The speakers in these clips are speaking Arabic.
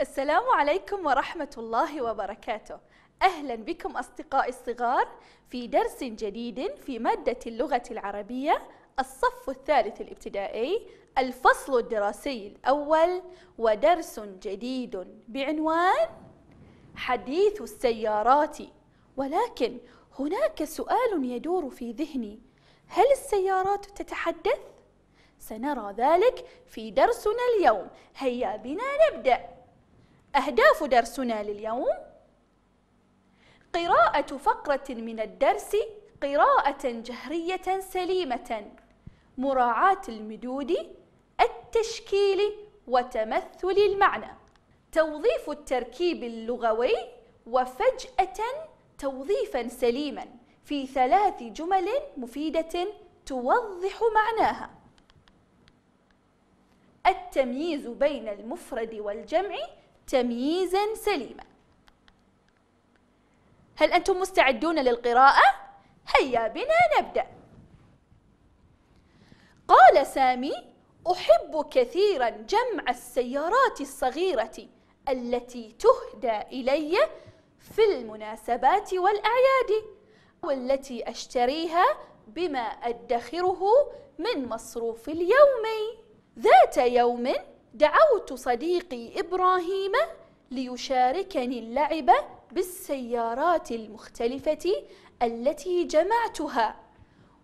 السلام عليكم ورحمة الله وبركاته أهلا بكم أصدقائي الصغار في درس جديد في مادة اللغة العربية الصف الثالث الابتدائي الفصل الدراسي الأول ودرس جديد بعنوان حديث السيارات ولكن هناك سؤال يدور في ذهني هل السيارات تتحدث؟ سنرى ذلك في درسنا اليوم هيا بنا نبدأ أهداف درسنا لليوم قراءة فقرة من الدرس قراءة جهرية سليمة مراعاة المدود التشكيل وتمثل المعنى توظيف التركيب اللغوي وفجأة توظيفا سليما في ثلاث جمل مفيدة توضح معناها التمييز بين المفرد والجمع تمييزا سليما هل أنتم مستعدون للقراءة؟ هيا بنا نبدأ قال سامي أحب كثيرا جمع السيارات الصغيرة التي تهدى إلي في المناسبات والأعياد والتي أشتريها بما أدخره من مصروف اليومي ذات يوم دعوت صديقي إبراهيم ليشاركني اللعب بالسيارات المختلفة التي جمعتها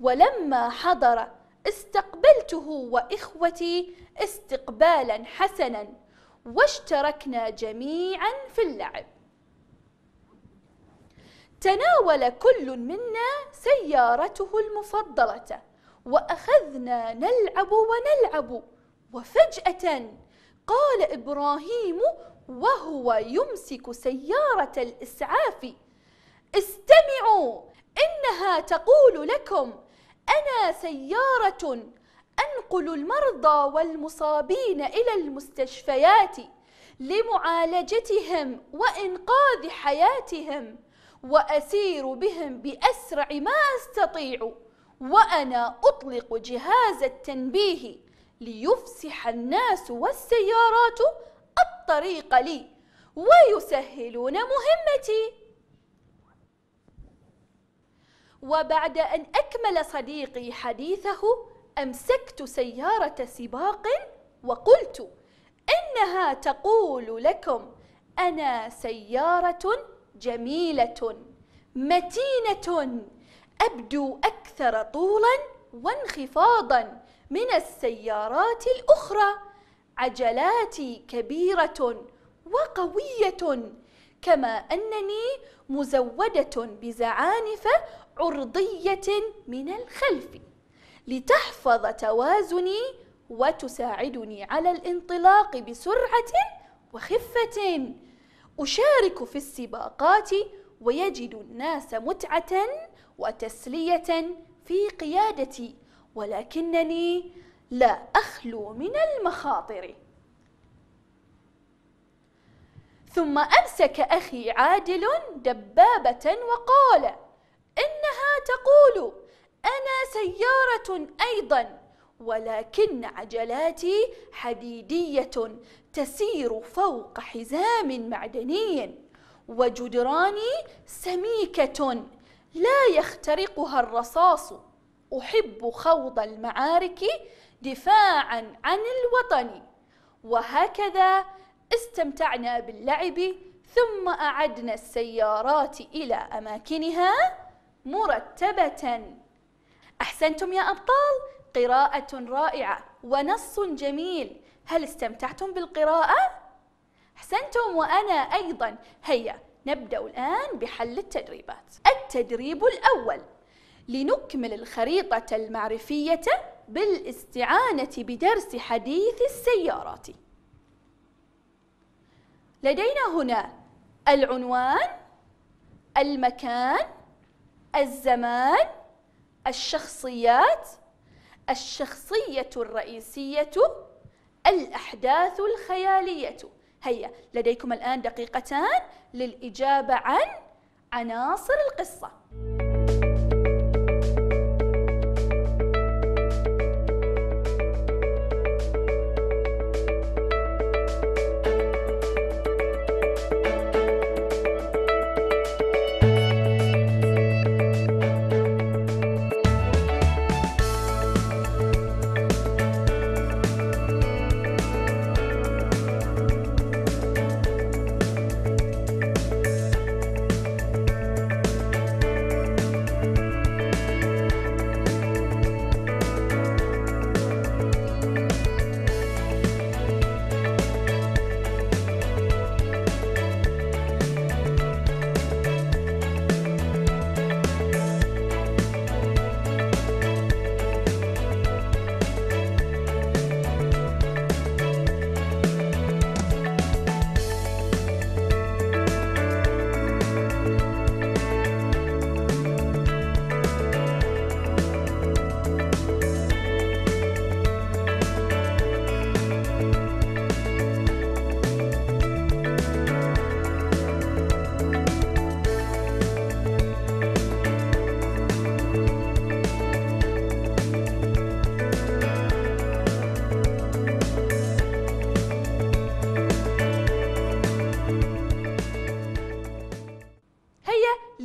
ولما حضر استقبلته وإخوتي استقبالا حسنا واشتركنا جميعا في اللعب تناول كل منا سيارته المفضلة وأخذنا نلعب ونلعب وفجأة قال إبراهيم وهو يمسك سيارة الإسعاف استمعوا إنها تقول لكم أنا سيارة أنقل المرضى والمصابين إلى المستشفيات لمعالجتهم وإنقاذ حياتهم وأسير بهم بأسرع ما أستطيع وأنا أطلق جهاز التنبيه ليفسح الناس والسيارات الطريق لي ويسهلون مهمتي وبعد أن أكمل صديقي حديثه أمسكت سيارة سباق وقلت إنها تقول لكم أنا سيارة جميلة متينة أبدو أكثر طولا وانخفاضا من السيارات الأخرى عجلاتي كبيرة وقوية كما أنني مزودة بزعانف عرضية من الخلف لتحفظ توازني وتساعدني على الانطلاق بسرعة وخفة أشارك في السباقات ويجد الناس متعة وتسلية في قيادتي ولكنني لا أخلو من المخاطر ثم أمسك أخي عادل دبابة وقال إنها تقول أنا سيارة أيضا ولكن عجلاتي حديدية تسير فوق حزام معدني وجدراني سميكة لا يخترقها الرصاص أحب خوض المعارك دفاعا عن الوطن وهكذا استمتعنا باللعب ثم أعدنا السيارات إلى أماكنها مرتبة أحسنتم يا أبطال قراءة رائعة ونص جميل هل استمتعتم بالقراءة؟ أحسنتم وأنا أيضا هيا نبدأ الآن بحل التدريبات التدريب الأول لنكمل الخريطة المعرفية بالاستعانة بدرس حديث السيارات لدينا هنا العنوان المكان الزمان الشخصيات الشخصية الرئيسية الأحداث الخيالية هيا لديكم الآن دقيقتان للإجابة عن عناصر القصة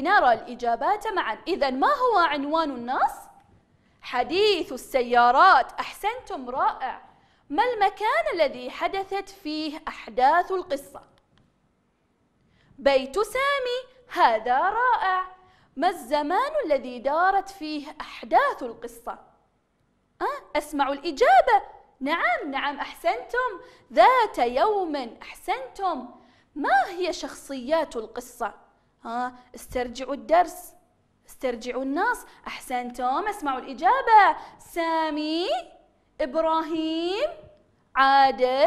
لنرى الإجابات معا إذا ما هو عنوان النص؟ حديث السيارات أحسنتم رائع ما المكان الذي حدثت فيه أحداث القصة؟ بيت سامي هذا رائع ما الزمان الذي دارت فيه أحداث القصة؟ أه أسمع الإجابة نعم نعم أحسنتم ذات يوم أحسنتم ما هي شخصيات القصة؟ ها استرجعوا الدرس استرجعوا النص أحسنتم اسمعوا الإجابة سامي إبراهيم عادل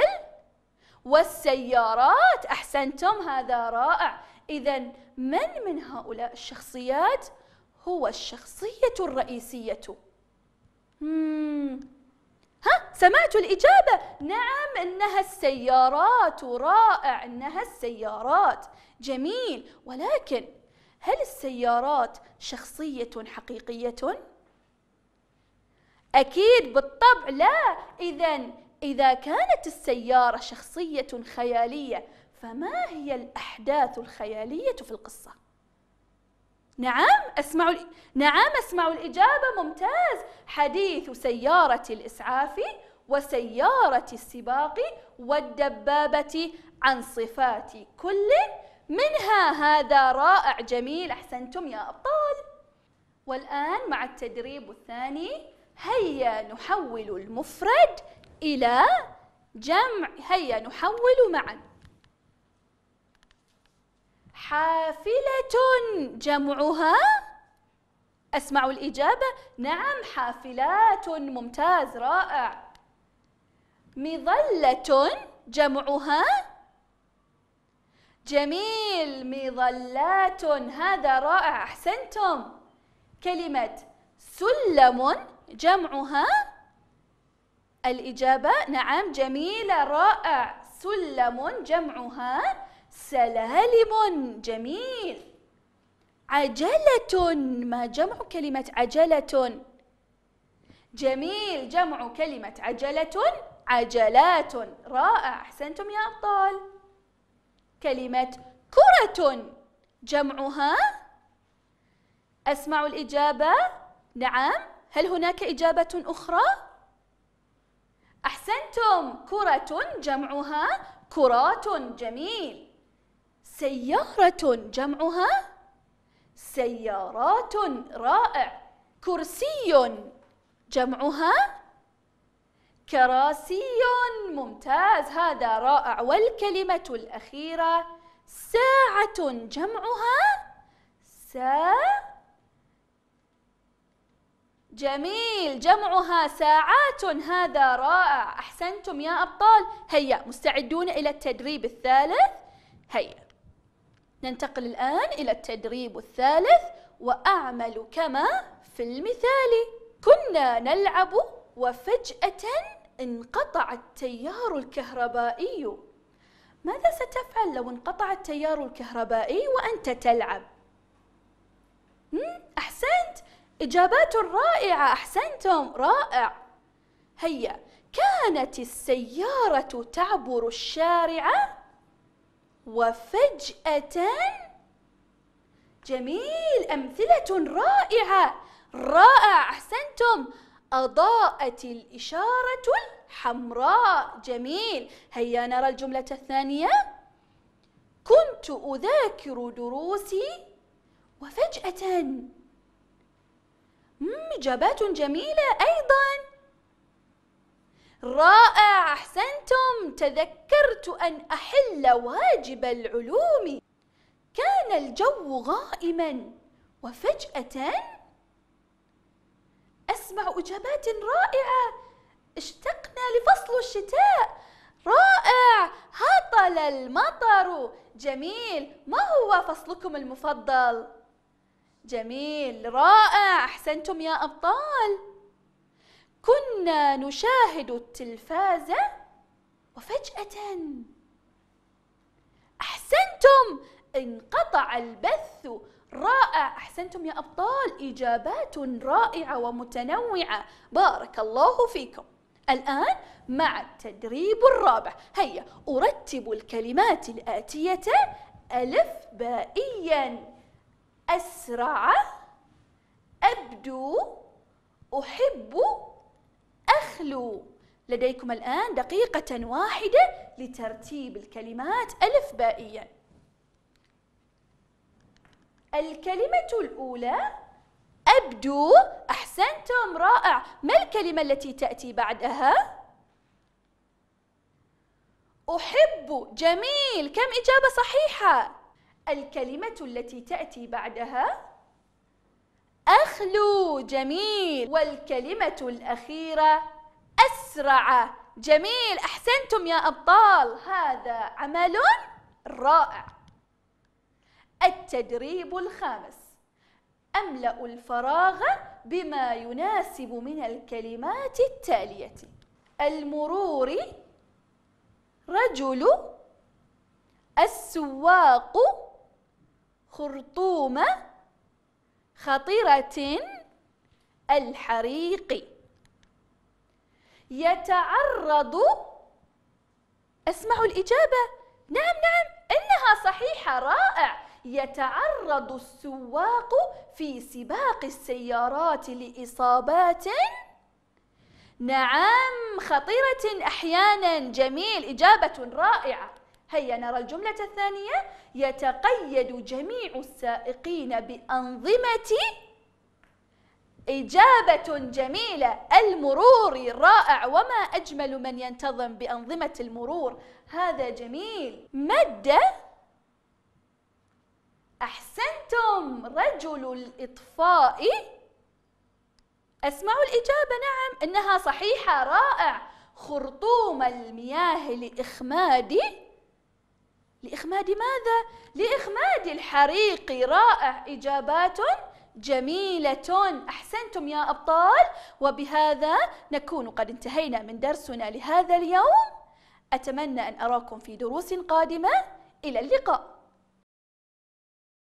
والسيارات أحسنتم هذا رائع إذا من من هؤلاء الشخصيات هو الشخصية الرئيسية؟ ها سمعت الإجابة نعم إنها السيارات رائع إنها السيارات جميل ولكن هل السيارات شخصية حقيقية؟ أكيد بالطبع لا إذا إذا كانت السيارة شخصية خيالية فما هي الأحداث الخيالية في القصة؟ نعم أسمع نعم أسمع الإجابة ممتاز حديث سيارة الإسعاف وسيارة السباق والدبابة عن صفات كل منها هذا رائع جميل أحسنتم يا أبطال والآن مع التدريب الثاني هيا نحول المفرد إلى جمع هيا نحول معا حافلة جمعها أسمع الإجابة نعم حافلات ممتاز رائع مظلة جمعها جميل مظلات هذا رائع أحسنتم كلمة سلم جمعها الإجابة نعم جميلة رائع سلم جمعها سلالم جميل عجلة ما جمع كلمة عجلة جميل جمع كلمة عجلة عجلات رائع أحسنتم يا أبطال كلمة كرة جمعها أسمع الإجابة نعم هل هناك إجابة أخرى؟ أحسنتم كرة جمعها كرات جميل سيارة جمعها سيارات رائع كرسي جمعها كراسي ممتاز هذا رائع والكلمة الأخيرة ساعة جمعها ساعة جميل جمعها ساعات هذا رائع أحسنتم يا أبطال هيا مستعدون إلى التدريب الثالث هيا ننتقل الآن إلى التدريب الثالث وأعمل كما في المثال كنا نلعب وفجأة انقطع التيار الكهربائي ماذا ستفعل لو انقطع التيار الكهربائي وأنت تلعب؟ أحسنت إجابات رائعة أحسنتم رائع هيا كانت السيارة تعبر الشارع وفجأة جميل أمثلة رائعة رائع أحسنتم أضاءت الإشارة الحمراء جميل هيا نرى الجملة الثانية كنت أذاكر دروسي وفجأة إجابات جميلة أيضاً رائع أحسنتم تذكرت أن أحل واجب العلوم كان الجو غائما وفجأة أسمع إجابات رائعة اشتقنا لفصل الشتاء رائع هطل المطر جميل ما هو فصلكم المفضل؟ جميل رائع أحسنتم يا أبطال كنا نشاهد التلفاز وفجأة أحسنتم انقطع البث رائع أحسنتم يا أبطال إجابات رائعة ومتنوعة بارك الله فيكم الآن مع التدريب الرابع هيا أرتب الكلمات الآتية ألف بائيا أسرع أبدو أحب دخلوا لديكم الآن دقيقة واحدة لترتيب الكلمات ألف بائيا الكلمة الأولى أبدو أحسنتم رائع ما الكلمة التي تأتي بعدها؟ أحب جميل كم إجابة صحيحة؟ الكلمة التي تأتي بعدها أخلو جميل والكلمة الأخيرة أسرع جميل أحسنتم يا أبطال هذا عمل رائع التدريب الخامس أملأ الفراغ بما يناسب من الكلمات التالية المرور رجل السواق خرطوم خطرة الحريق يتعرض اسمعوا الإجابة نعم نعم إنها صحيحة رائع يتعرض السواق في سباق السيارات لإصابات نعم خطيرة أحيانا جميل إجابة رائعة هيا نرى الجملة الثانية يتقيد جميع السائقين بأنظمة إجابة جميلة المرور رائع وما أجمل من ينتظم بأنظمة المرور هذا جميل مدة أحسنتم رجل الإطفاء أسمعوا الإجابة نعم إنها صحيحة رائع خرطوم المياه لإخماد لإخماد ماذا؟ لإخماد الحريق رائع إجابات جميلة أحسنتم يا أبطال وبهذا نكون قد انتهينا من درسنا لهذا اليوم أتمنى أن أراكم في دروس قادمة إلى اللقاء